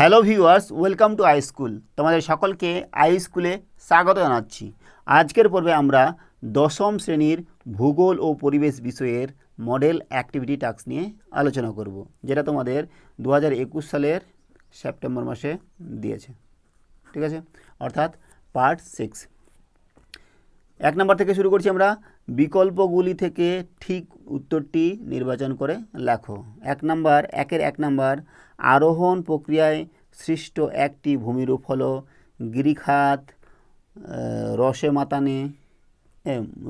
hello viewers welcome to I school তোমাদের সকলকে I স্কুলে স্বাগত জানাচ্ছি আজকের পর্বে আমরা দশম শ্রেণীর ভূগোল ও পরিবেশ বিষয়ের মডেল অ্যাক্টিভিটি টাস্ক নিয়ে আলোচনা করব যেটা তোমাদের দু হাজার একুশ সালের সেপ্টেম্বর মাসে দিয়েছে ঠিক আছে অর্থাৎ পার্ট সিক্স এক নম্বর থেকে শুরু করছি আমরা বিকল্পগুলি থেকে ঠিক উত্তরটি নির্বাচন করে লেখো এক নম্বর একের এক নম্বর আরোহণ প্রক্রিয়ায় সৃষ্ট একটি ভূমিরূপ হল গিরিখাত রসে মাতানে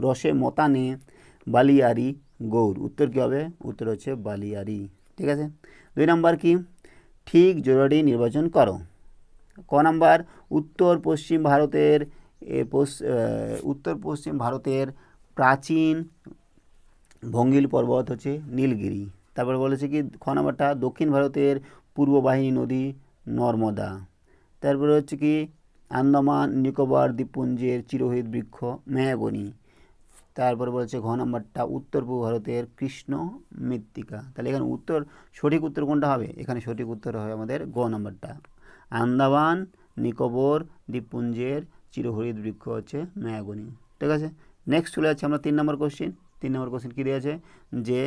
রসে মতানে বালিয়ারি গৌর উত্তর কী হবে উত্তর হচ্ছে বালিয়ারি ঠিক আছে দুই নম্বর কি ঠিক জোড়াটি নির্বাচন করো ক নম্বর উত্তর পশ্চিম ভারতের উত্তর পশ্চিম ভারতের প্রাচীন ভঙ্গিল পর্বত হচ্ছে নীলগিরি তারপর বলেছে কি খ নম্বরটা দক্ষিণ ভারতের পূর্ব বাহিনী নদী নর্মদা তারপরে হচ্ছে কি আন্দামান নিকোবর দ্বীপপুঞ্জের চিরোহিত বৃক্ষ ম্যাগনি তারপরে বলেছে ঘ নম্বরটা উত্তর পূর্ব ভারতের কৃষ্ণ মৃত্তিকা তাহলে এখানে উত্তর সঠিক উত্তর কোনটা হবে এখানে সঠিক উত্তর হবে আমাদের গ নম্বরটা আন্দামান নিকোবর দ্বীপপুঞ্জের চিরহরিত বৃক্ষ হচ্ছে ম্যাগনি ঠিক আছে নেক্সট চলে যাচ্ছে আমরা তিন নম্বর কোশ্চেন তিন নম্বর কোশ্চেন কী দিয়েছে যে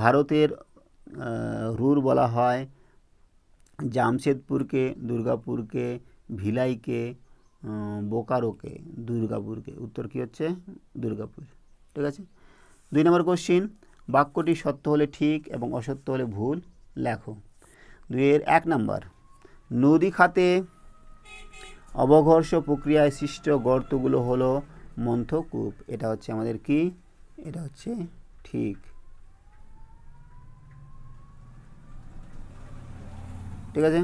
ভারতের রুর বলা হয় জামশেদপুরকে দুর্গাপুরকে ভিলাইকে বোকারোকে দুর্গাপুরকে উত্তর কী হচ্ছে দুর্গাপুর ঠিক আছে দুই নম্বর কোশ্চিন বাক্যটি সত্য হলে ঠিক এবং অসত্য হলে ভুল লেখো দুইয়ের এক নম্বর নদী খাতে অবঘর্ষ প্রক্রিয়ায় সৃষ্ট গর্তগুলো হলো মন্থকূপ এটা হচ্ছে আমাদের কি এটা হচ্ছে ঠিক ঠিক আছে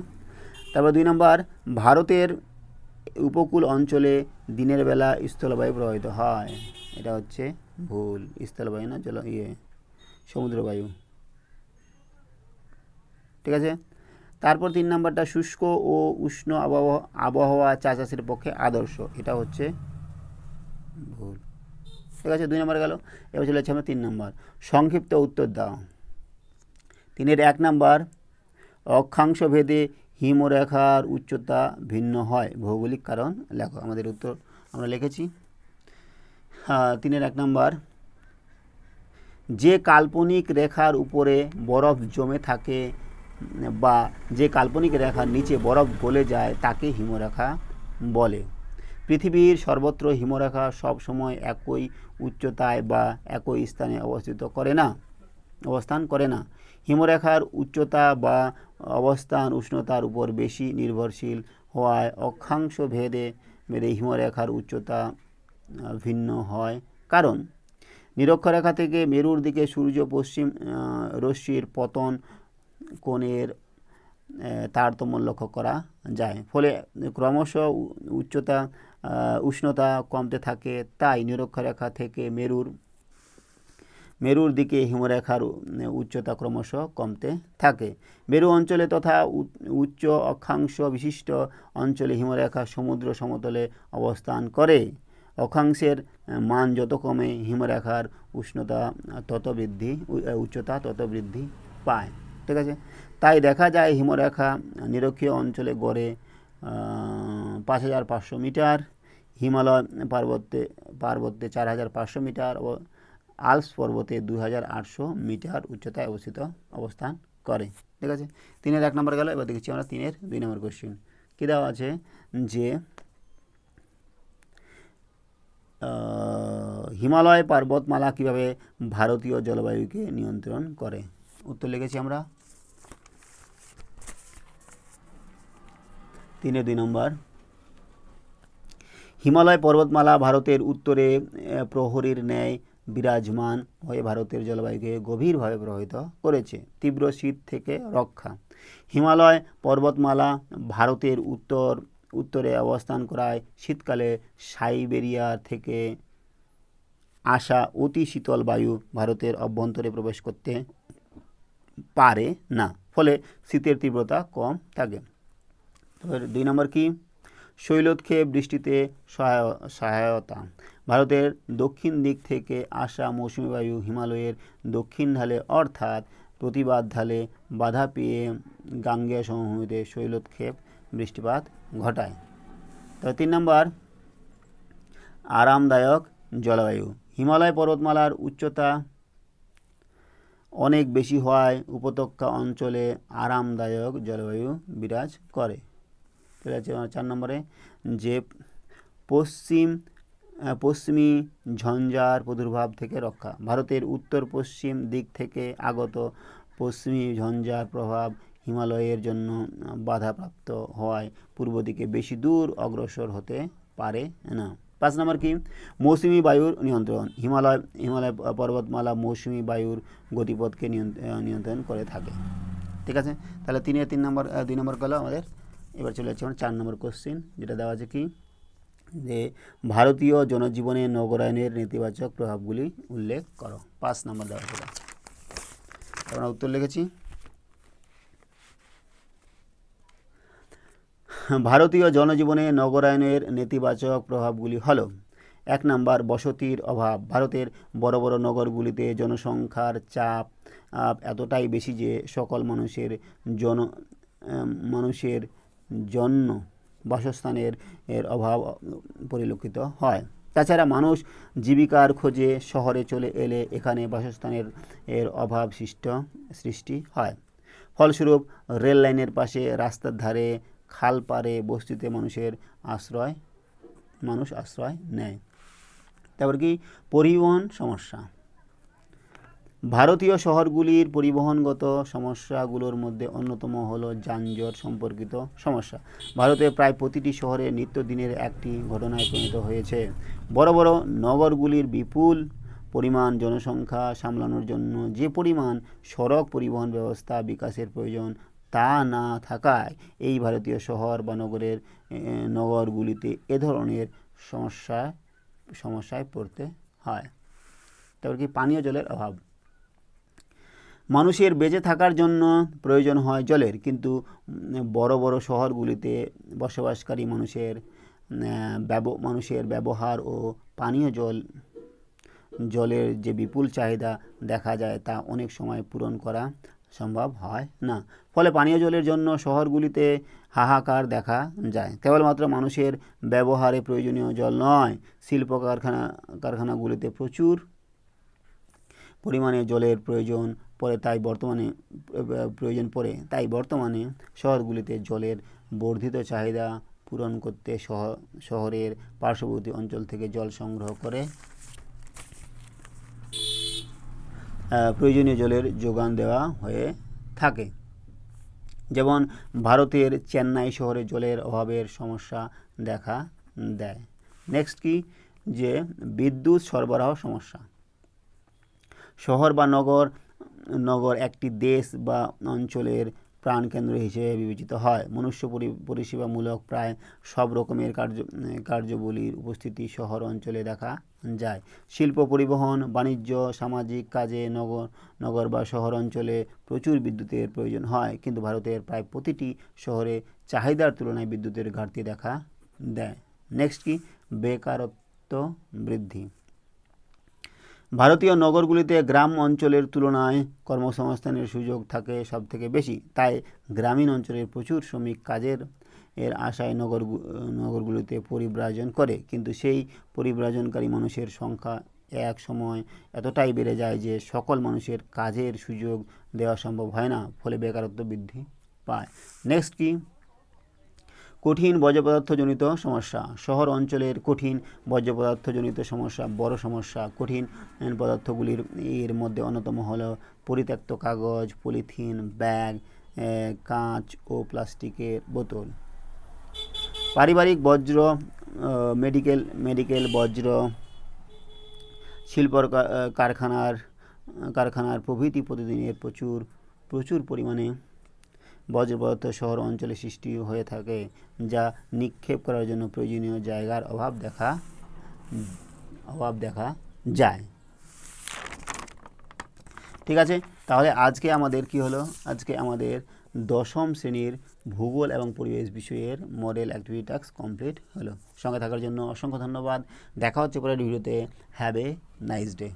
তারপর দুই নম্বর ভারতের উপকূল অঞ্চলে দিনের বেলা স্থলবায়ু প্রবাহিত হয় এটা হচ্ছে ভুল স্থলবায়ু না জল ইয়ে সমুদ্রবায়ু ঠিক আছে তারপর তিন নম্বরটা শুষ্ক ও উষ্ণ আবহাওয়া আবহাওয়া চা চাষের পক্ষে আদর্শ এটা হচ্ছে ভুল ঠিক আছে দুই নম্বর গেল এবার চলে যাচ্ছে আমরা তিন নম্বর সংক্ষিপ্ত উত্তর দাও তিনের এক নম্বর অক্ষাংশ ভেদে হিমরেখার উচ্চতা ভিন্ন হয় ভৌগোলিক কারণ লেখো আমাদের উত্তর আমরা লিখেছি হ্যাঁ, তিনের এক নম্বর যে কাল্পনিক রেখার উপরে বরফ জমে থাকে বা যে কাল্পনিক রেখার নিচে বরফ গলে যায় তাকে হিমরেখা বলে পৃথিবীর সর্বত্র হিমরেখা সবসময় একই উচ্চতায় বা একই স্থানে অবস্থিত করে না অবস্থান করে না হিমরেখার উচ্চতা বা অবস্থান উষ্ণতার উপর বেশি নির্ভরশীল হওয়ায় অক্ষাংশ ভেদে ভেদে হিমরেখার উচ্চতা ভিন্ন হয় কারণ নিরক্ষরেখা থেকে মেরুর দিকে সূর্য পশ্চিম রশ্মির পতন কোণের তারতম্য লক্ষ্য করা যায় ফলে ক্রমশ উচ্চতা উষ্ণতা কমতে থাকে তাই নিরক্ষরেখা থেকে মেরুর মেরুর দিকে হিমরেখার উচ্চতা ক্রমশ কমতে থাকে মেরু অঞ্চলে তথা উচ্চ অক্ষাংশ বিশিষ্ট অঞ্চলে হিমরেখা সমুদ্র সমতলে অবস্থান করে অক্ষাংশের মান যত কমে হিমরেখার উষ্ণতা তত বৃদ্ধি উচ্চতা তত বৃদ্ধি পায় ঠিক আছে তাই দেখা যায় হিমরেখা নিরক্ষীয় অঞ্চলে গড়ে পাঁচ হাজার পাঁচশো মিটার হিমালয় পার্বত্যে পার্বত্যে চার হাজার পাঁচশো মিটার ও আলস পর্বতে দুই হাজার আটশো মিটার উচ্চতায় অবস্থিত অবস্থান করে ঠিক আছে তিনের এক নম্বর গেল এবার দেখছি আমরা তিনের দুই নম্বর কোশ্চিন কী দেওয়া আছে যে হিমালয় পার্বতমালা কিভাবে ভারতীয় জলবায়ুকে নিয়ন্ত্রণ করে উত্তর লিখেছি আমরা তিনে দুই নম্বর হিমালয় পর্বতমালা ভারতের উত্তরে প্রহরীর ন্যায় বিরাজমান হয়ে ভারতের জলবায়ুকে গভীরভাবে প্রভাবিত করেছে তীব্র শীত থেকে রক্ষা হিমালয় পর্বতমালা ভারতের উত্তর উত্তরে অবস্থান করায় শীতকালে সাইবেরিয়া থেকে আসা অতি শীতল বায়ু ভারতের অভ্যন্তরে প্রবেশ করতে পারে না ফলে শীতের তীব্রতা কম থাকে দুই নম্বর কি শৈলোৎক্ষেপ বৃষ্টিতে সহায়তা ভারতের দক্ষিণ দিক থেকে আসা মৌসুমি বায়ু হিমালয়ের দক্ষিণ ঢালে অর্থাৎ প্রতিবাদ ঢালে বাধা পেয়ে গাঙ্গেয় সমভূমিতে শৈলোৎক্ষেপ বৃষ্টিপাত ঘটায় তবে তিন নম্বর আরামদায়ক জলবায়ু হিমালয় পর্বতমালার উচ্চতা অনেক বেশি হওয়ায় উপত্যকা অঞ্চলে আরামদায়ক জলবায়ু বিরাজ করে ঠিক আছে চার নম্বরে যে পশ্চিম পশ্চিমী ঝঞ্ঝার প্রাদুর্ভাব থেকে রক্ষা ভারতের উত্তর পশ্চিম দিক থেকে আগত পশ্চিমী ঝঞ্ঝার প্রভাব হিমালয়ের জন্য বাধাপ্রাপ্ত হওয়ায় পূর্ব দিকে বেশি দূর অগ্রসর হতে পারে না পাঁচ নম্বর কি মৌসুমি বায়ুর নিয়ন্ত্রণ হিমালয় হিমালয় পর্বতমালা মৌসুমি বায়ুর গতিপথকে নিয়ন্ত্রণ করে থাকে ঠিক আছে তাহলে তিনে তিন নম্বর দুই নম্বর গেল আমাদের এবার চলে যাচ্ছি আমার চার নম্বর কোশ্চিন যেটা দেওয়া আছে কি যে ভারতীয় জনজীবনে নগরায়নের নেতিবাচক প্রভাবগুলি উল্লেখ করো পাঁচ নম্বর দেওয়া সেটা আমরা উত্তর লিখেছি ভারতীয় জনজীবনে নগরায়নের নেতিবাচক প্রভাবগুলি হল এক নাম্বার বসতির অভাব ভারতের বড় বড় নগরগুলিতে জনসংখ্যার চাপ এতটাই বেশি যে সকল মানুষের জন মানুষের জন্য বাসস্থানের এর অভাব পরিলক্ষিত হয় তাছাড়া মানুষ জীবিকার খোঁজে শহরে চলে এলে এখানে বাসস্থানের এর অভাব সৃষ্ট সৃষ্টি হয় ফলস্বরূপ রেল লাইনের পাশে রাস্তার ধারে খাল পারে বস্তিতে মানুষের আশ্রয় মানুষ আশ্রয় নেয় তারপর কি পরিবহন সমস্যা ভারতীয় শহরগুলির পরিবহনগত সমস্যাগুলোর মধ্যে অন্যতম হল যানজট সম্পর্কিত সমস্যা ভারতে প্রায় প্রতিটি শহরে নিত্যদিনের একটি ঘটনায় পরিণত হয়েছে বড় বড় নগরগুলির বিপুল পরিমাণ জনসংখ্যা সামলানোর জন্য যে পরিমাণ সড়ক পরিবহন ব্যবস্থা বিকাশের প্রয়োজন তা না থাকায় এই ভারতীয় শহর বা নগরের নগরগুলিতে এ ধরনের সমস্যা সমস্যায় পড়তে হয় তারপর কি পানীয় জলের অভাব মানুষের বেঁচে থাকার জন্য প্রয়োজন হয় জলের কিন্তু বড় বড় শহরগুলিতে বসবাসকারী মানুষের ব্যব মানুষের ব্যবহার ও পানীয় জল জলের যে বিপুল চাহিদা দেখা যায় তা অনেক সময় পূরণ করা সম্ভব হয় না ফলে পানীয় জলের জন্য শহরগুলিতে হাহাকার দেখা যায় কেবলমাত্র মানুষের ব্যবহারে প্রয়োজনীয় জল নয় শিল্প কারখানা কারখানাগুলিতে প্রচুর পরিমাণে জলের প্রয়োজন পরে তাই বর্তমানে প্রয়োজন পড়ে তাই বর্তমানে শহরগুলিতে জলের বর্ধিত চাহিদা পূরণ করতে শহরের পার্শ্ববর্তী অঞ্চল থেকে জল সংগ্রহ করে প্রয়োজনীয় জলের যোগান দেওয়া হয়ে থাকে যেমন ভারতের চেন্নাই শহরে জলের অভাবের সমস্যা দেখা দেয় নেক্সট কি যে বিদ্যুৎ সরবরাহ সমস্যা শহর বা নগর নগর একটি দেশ বা অঞ্চলের প্রাণকেন্দ্র হিসেবে বিবেচিত হয় মনুষ্য পরিষেবামূলক প্রায় সব রকমের কার্য কার্যবলীর উপস্থিতি শহর অঞ্চলে দেখা যায় শিল্প পরিবহন বাণিজ্য সামাজিক কাজে নগর নগর বা শহর অঞ্চলে প্রচুর বিদ্যুতের প্রয়োজন হয় কিন্তু ভারতের প্রায় প্রতিটি শহরে চাহিদার তুলনায় বিদ্যুতের ঘাটতি দেখা দেয় নেক্সট কি বেকারত্ব বৃদ্ধি ভারতীয় নগরগুলিতে গ্রাম অঞ্চলের তুলনায় কর্মসংস্থানের সুযোগ থাকে সব থেকে বেশি তাই গ্রামীণ অঞ্চলের প্রচুর শ্রমিক কাজের এর আশায় নগর নগরগুলিতে পরিব্রাজন করে কিন্তু সেই পরিব্রাজনকারী মানুষের সংখ্যা এক সময় এতটাই বেড়ে যায় যে সকল মানুষের কাজের সুযোগ দেওয়া সম্ভব হয় না ফলে বেকারত্ব বৃদ্ধি পায় নেক্সট কি কঠিন বর্জ্যপদার্থজনিত সমস্যা শহর অঞ্চলের কঠিন বর্জ্যপদার্থজনিত সমস্যা বড় সমস্যা কঠিন পদার্থগুলির এর মধ্যে অন্যতম হল পরিত্যক্ত কাগজ পলিথিন ব্যাগ কাঁচ ও প্লাস্টিকের বোতল পারিবারিক বজ্র মেডিকেল মেডিকেল বজ্র শিল্প কারখানার কারখানার প্রভৃতি প্রতিদিনের প্রচুর প্রচুর পরিমাণে বজ্রপাত শহর অঞ্চলে সৃষ্টি হয়ে থাকে যা নিক্ষেপ করার জন্য প্রয়োজনীয় জায়গার অভাব দেখা অভাব দেখা যায় ঠিক আছে তাহলে আজকে আমাদের কি হলো আজকে আমাদের দশম শ্রেণীর ভূগোল এবং পরিবেশ বিষয়ের মডেল অ্যাক্টিভিটি টাস্ক কমপ্লিট হলো সঙ্গে থাকার জন্য অসংখ্য ধন্যবাদ দেখা হচ্ছে পরের ভিডিওতে হ্যাভ এ নাইস ডে